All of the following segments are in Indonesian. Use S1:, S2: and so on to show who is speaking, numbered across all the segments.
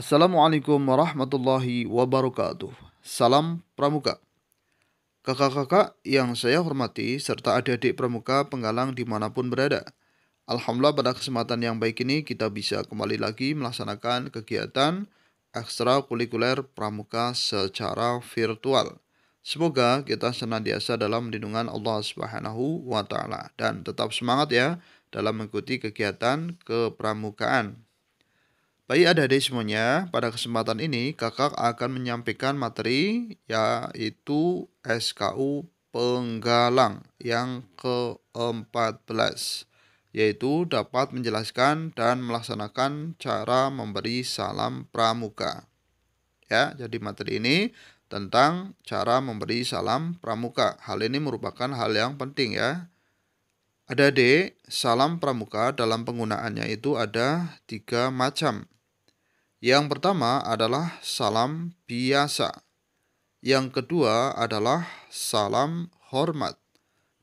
S1: Assalamualaikum warahmatullahi wabarakatuh. Salam Pramuka. Kakak-kakak yang saya hormati serta adik-adik pramuka penggalang dimanapun berada. Alhamdulillah pada kesempatan yang baik ini kita bisa kembali lagi melaksanakan kegiatan ekstra ekstrakurikuler pramuka secara virtual. Semoga kita senantiasa dalam lindungan Allah Subhanahu wa taala dan tetap semangat ya dalam mengikuti kegiatan kepramukaan. Baik ada adik semuanya, pada kesempatan ini kakak akan menyampaikan materi yaitu SKU Penggalang yang ke-14 yaitu dapat menjelaskan dan melaksanakan cara memberi salam pramuka. Ya, jadi materi ini tentang cara memberi salam pramuka. Hal ini merupakan hal yang penting ya. Ada D, salam pramuka dalam penggunaannya itu ada tiga macam. Yang pertama adalah salam biasa. Yang kedua adalah salam hormat.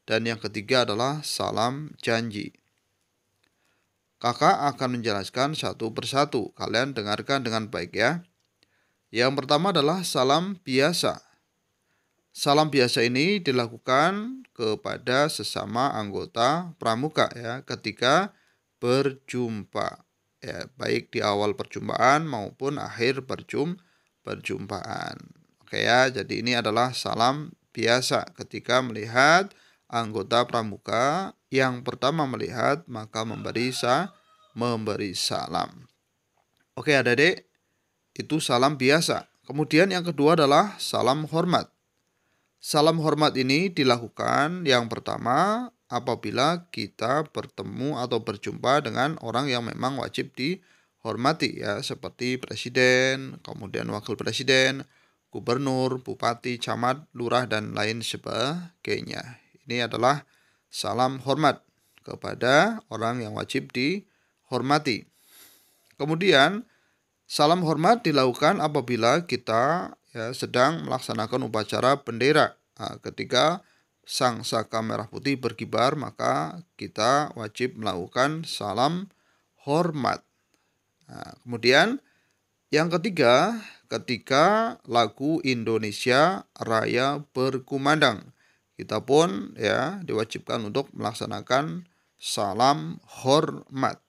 S1: Dan yang ketiga adalah salam janji. Kakak akan menjelaskan satu persatu. Kalian dengarkan dengan baik ya. Yang pertama adalah salam biasa. Salam biasa ini dilakukan kepada sesama anggota pramuka ya ketika berjumpa ya, baik di awal perjumpaan maupun akhir perjum perjumpaan. Oke ya, jadi ini adalah salam biasa ketika melihat anggota pramuka yang pertama melihat maka memberi sa memberi salam. Oke, ada dek itu salam biasa. Kemudian yang kedua adalah salam hormat. Salam hormat ini dilakukan yang pertama apabila kita bertemu atau berjumpa dengan orang yang memang wajib dihormati ya seperti presiden, kemudian wakil presiden, gubernur, bupati, camat, lurah dan lain sebagainya. Ini adalah salam hormat kepada orang yang wajib dihormati. Kemudian salam hormat dilakukan apabila kita ya, sedang melaksanakan upacara bendera. Nah, ketika sang saka merah putih berkibar, maka kita wajib melakukan salam hormat. Nah, kemudian yang ketiga, ketika lagu Indonesia Raya berkumandang, kita pun ya diwajibkan untuk melaksanakan salam hormat.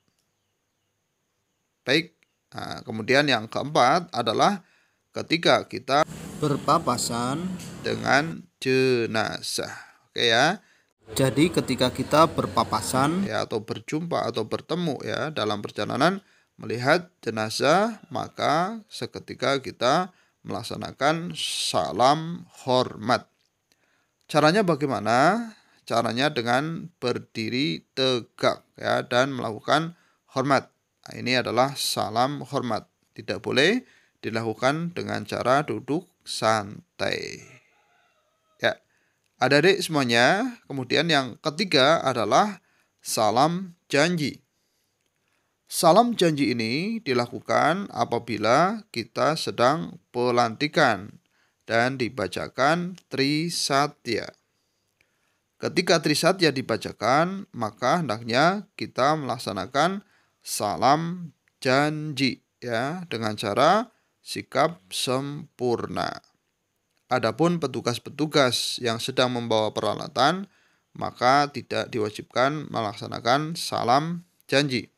S1: Baik, nah, kemudian yang keempat adalah ketika kita berpapasan dengan jenazah. Oke ya. Jadi ketika kita berpapasan ya atau berjumpa atau bertemu ya dalam perjalanan melihat jenazah maka seketika kita melaksanakan salam hormat. Caranya bagaimana? Caranya dengan berdiri tegak ya dan melakukan hormat. Nah, ini adalah salam hormat. Tidak boleh dilakukan dengan cara duduk santai. Ya. Ada dek semuanya, kemudian yang ketiga adalah salam janji. Salam janji ini dilakukan apabila kita sedang pelantikan dan dibacakan Trisatya. Ketika Trisatya dibacakan, maka hendaknya kita melaksanakan salam janji ya dengan cara sikap sempurna. Adapun petugas-petugas yang sedang membawa peralatan, maka tidak diwajibkan melaksanakan salam janji.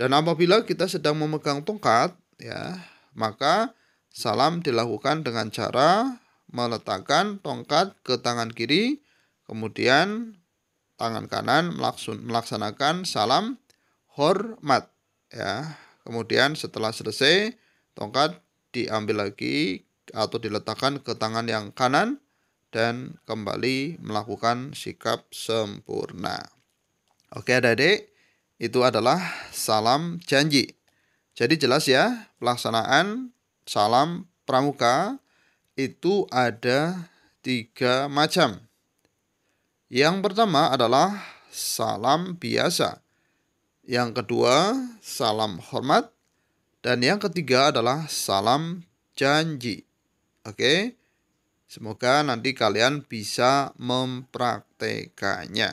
S1: Dan apabila kita sedang memegang tongkat, ya, maka salam dilakukan dengan cara meletakkan tongkat ke tangan kiri, kemudian tangan kanan melaksanakan salam hormat. Ya, kemudian setelah selesai, tongkat diambil lagi atau diletakkan ke tangan yang kanan dan kembali melakukan sikap sempurna. Oke ada adik itu adalah salam janji. Jadi jelas ya, pelaksanaan salam pramuka itu ada tiga macam. Yang pertama adalah salam biasa. Yang kedua, salam hormat. Dan yang ketiga adalah salam janji. Oke. Semoga nanti kalian bisa mempraktekannya.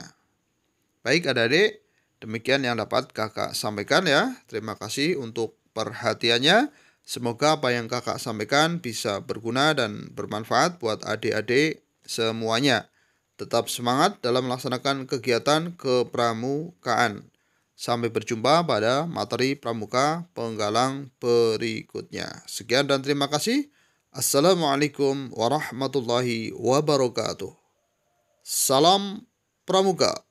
S1: Baik adik-adik, demikian yang dapat kakak sampaikan ya. Terima kasih untuk perhatiannya. Semoga apa yang kakak sampaikan bisa berguna dan bermanfaat buat adik-adik semuanya. Tetap semangat dalam melaksanakan kegiatan kepramukaan. Sampai berjumpa pada materi pramuka penggalang berikutnya. Sekian dan terima kasih. Assalamualaikum warahmatullahi wabarakatuh. Salam Pramuka.